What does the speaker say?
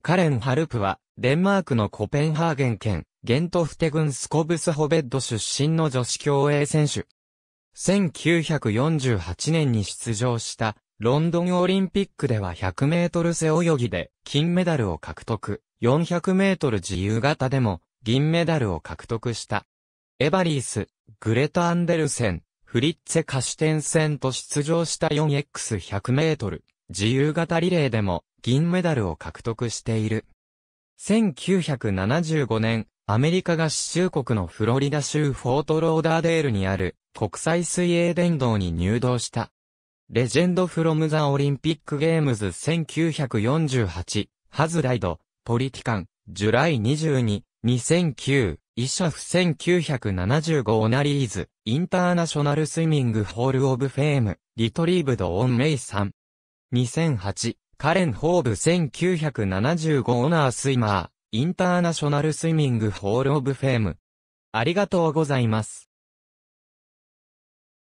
カレン・ハルプは、デンマークのコペンハーゲン県、ゲントフテ郡スコブスホベッド出身の女子競泳選手。1948年に出場した、ロンドンオリンピックでは100メートル背泳ぎで、金メダルを獲得、400メートル自由形でも、銀メダルを獲得した。エバリース、グレタ・アンデルセン、フリッツェ・カシュテンセンと出場した4 x 1 0 0メートル。自由形リレーでも銀メダルを獲得している。1975年、アメリカ合衆国のフロリダ州フォートローダーデールにある国際水泳殿堂に入道した。レジェンド・フロム・ザ・オリンピック・ゲームズ1948、ハズ・ライド、ポリティカン、ジュライ22、2009、イシャフ1975オナリーズ、インターナショナルスイミング・ホール・オブ・フェーム、リトリーブド・オン・メイさん。2008、カレン・ホーブ1975オーナースイマー、インターナショナルスイミングホールオブフェーム。ありがとうございます。